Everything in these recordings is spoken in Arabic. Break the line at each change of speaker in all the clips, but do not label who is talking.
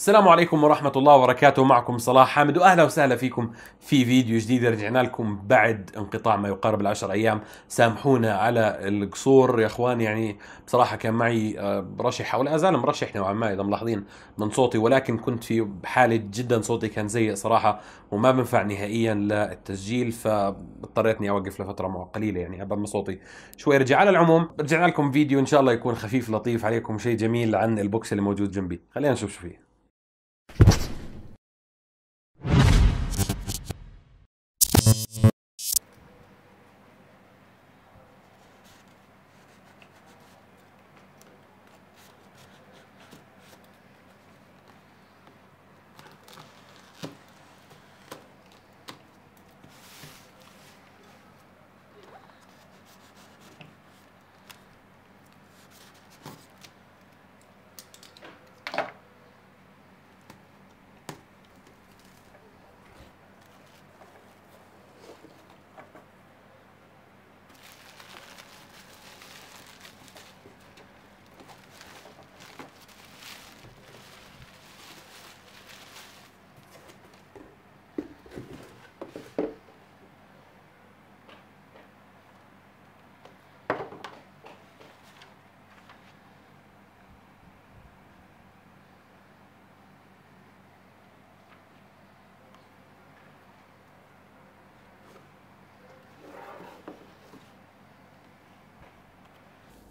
السلام عليكم ورحمة الله وبركاته معكم صلاح حامد وأهلا وسهلا فيكم في فيديو جديد رجعنا لكم بعد انقطاع ما يقارب العشر أيام سامحونا على القصور يا أخوان يعني بصراحة كان معي آه، رشح أو لا أزال مرشح نوعا ما إذا ملاحظين من صوتي ولكن كنت في حالة جدا صوتي كان سيء صراحة وما بنفع نهائيا للتسجيل فاضطريتني أوقف لفترة قليلة يعني أبا ما صوتي شوي رجع على العموم رجعنا لكم فيديو إن شاء الله يكون خفيف لطيف عليكم شيء جميل عن البوكس اللي موجود جنبي خلينا نشوف شو فيه you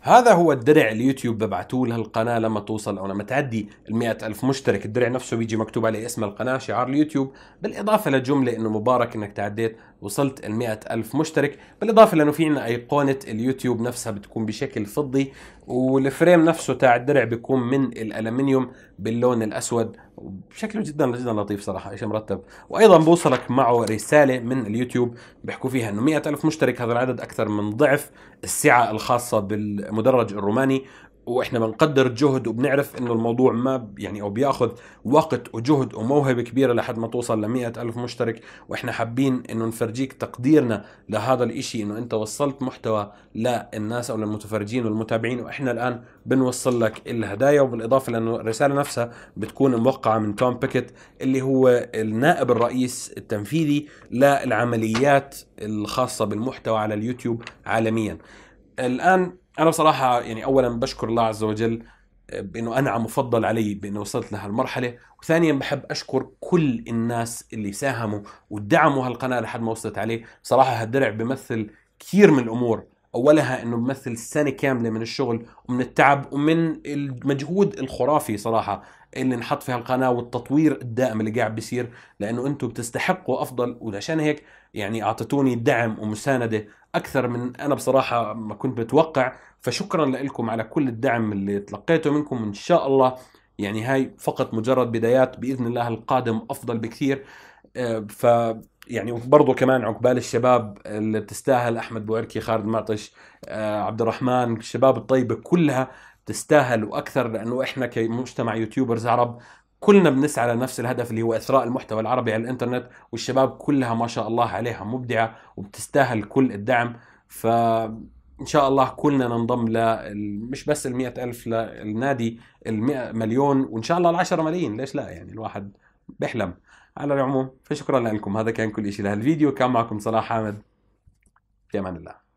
هذا هو الدرع اليوتيوب ببعتوه لهالقناة لما توصل أو لما تعدي المئة ألف مشترك الدرع نفسه بيجي مكتوب عليه اسم القناة شعار اليوتيوب بالإضافة لجملة إنه مبارك إنك تعديت وصلت ال ألف مشترك بالإضافة لأنه في عنا أيقونة اليوتيوب نفسها بتكون بشكل فضي والفريم نفسه تاع الدرع بيكون من الألمنيوم باللون الأسود شكله جدا جدا لطيف صراحة شيء مرتب وأيضا بوصلك معه رسالة من اليوتيوب بيحكوا فيها أنه 100 ألف مشترك هذا العدد أكثر من ضعف السعة الخاصة بالمدرج الروماني واحنا بنقدر الجهد وبنعرف انه الموضوع ما يعني او بياخذ وقت وجهد وموهبه كبيره لحد ما توصل ل ألف مشترك واحنا حابين انه نفرجيك تقديرنا لهذا الاشي انه انت وصلت محتوى للناس او للمتفرجين والمتابعين واحنا الان بنوصل لك الهدايا وبالاضافه لانه الرساله نفسها بتكون موقعه من توم بيكيت اللي هو النائب الرئيس التنفيذي للعمليات الخاصه بالمحتوى على اليوتيوب عالميا الان انا بصراحه يعني اولا بشكر الله عز وجل آه، بانه انعم مفضل علي بانه وصلت لهالمرحله وثانيا بحب اشكر كل الناس اللي ساهموا ودعموا هالقناه لحد ما وصلت عليه صراحه هالدرع بمثل كثير من الامور اولها انه بمثل سنه كامله من الشغل ومن التعب ومن المجهود الخرافي صراحه اللي انحط في هالقناه والتطوير الدائم اللي قاعد بيصير لانه انتم بتستحقوا افضل ولشان هيك يعني اعطيتوني دعم ومسانده اكثر من انا بصراحه ما كنت متوقع فشكرا لكم على كل الدعم اللي تلقيته منكم ان شاء الله يعني هاي فقط مجرد بدايات باذن الله القادم افضل بكثير آه، ف يعني برضو كمان عقبال الشباب اللي بتستاهل احمد بوعركي خالد معطش آه، عبد الرحمن الشباب الطيبه كلها تستاهل واكثر لانه احنا كمجتمع يوتيوبرز عرب كلنا بنسعى لنفس الهدف اللي هو اثراء المحتوى العربي على الانترنت والشباب كلها ما شاء الله عليها مبدعه وبتستاهل كل الدعم ف ان شاء الله كلنا ننضم ل مش بس ال ألف للنادي ال مليون وان شاء الله ال 10 ملايين ليش لا يعني الواحد بحلم على العموم فشكرا لكم هذا كان كل شيء لهالفيديو كان معكم صلاح حامد في امان الله